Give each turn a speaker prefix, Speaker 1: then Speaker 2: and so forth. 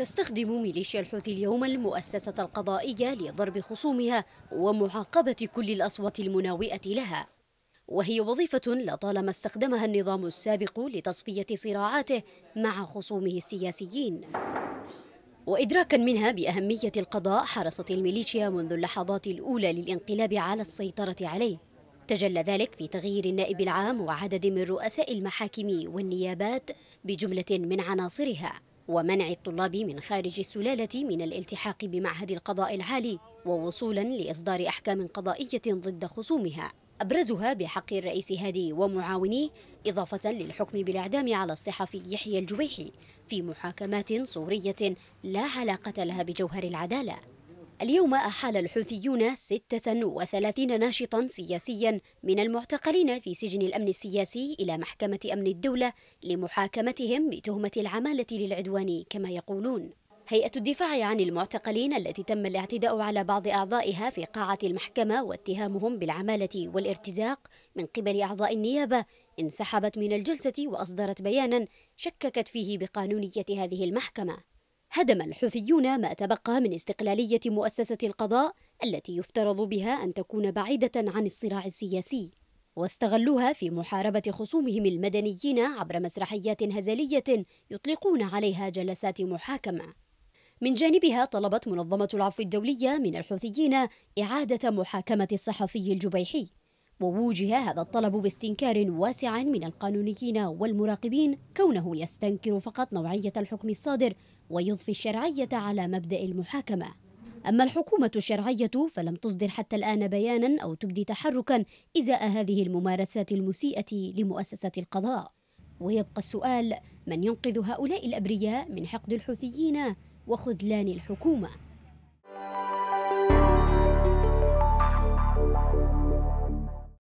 Speaker 1: تستخدم ميليشيا الحوثي اليوم المؤسسة القضائية لضرب خصومها ومعاقبة كل الأصوات المناوئة لها وهي وظيفة لطالما استخدمها النظام السابق لتصفية صراعاته مع خصومه السياسيين وإدراكا منها بأهمية القضاء حرصت الميليشيا منذ اللحظات الأولى للانقلاب على السيطرة عليه تجلى ذلك في تغيير النائب العام وعدد من رؤساء المحاكم والنيابات بجملة من عناصرها ومنع الطلاب من خارج السلالة من الالتحاق بمعهد القضاء العالي ووصولا لإصدار أحكام قضائية ضد خصومها أبرزها بحق الرئيس هادي ومعاونيه إضافة للحكم بالإعدام على الصحفي يحيى الجويحي في محاكمات صورية لا علاقة لها بجوهر العدالة اليوم أحال الحوثيون 36 ناشطا سياسيا من المعتقلين في سجن الأمن السياسي إلى محكمة أمن الدولة لمحاكمتهم بتهمة العمالة للعدوان كما يقولون هيئة الدفاع عن المعتقلين التي تم الاعتداء على بعض أعضائها في قاعة المحكمة واتهامهم بالعمالة والارتزاق من قبل أعضاء النيابة انسحبت من الجلسة وأصدرت بيانا شككت فيه بقانونية هذه المحكمة هدم الحوثيون ما تبقى من استقلالية مؤسسة القضاء التي يفترض بها أن تكون بعيدة عن الصراع السياسي واستغلوها في محاربة خصومهم المدنيين عبر مسرحيات هزلية يطلقون عليها جلسات محاكمة من جانبها طلبت منظمة العفو الدولية من الحوثيين إعادة محاكمة الصحفي الجبيحي ووجه هذا الطلب باستنكار واسع من القانونيين والمراقبين كونه يستنكر فقط نوعية الحكم الصادر ويضفي الشرعية على مبدأ المحاكمة أما الحكومة الشرعية فلم تصدر حتى الآن بيانا أو تبدي تحركا إزاء هذه الممارسات المسيئة لمؤسسة القضاء ويبقى السؤال من ينقذ هؤلاء الأبرياء من حقد الحوثيين وخذلان الحكومة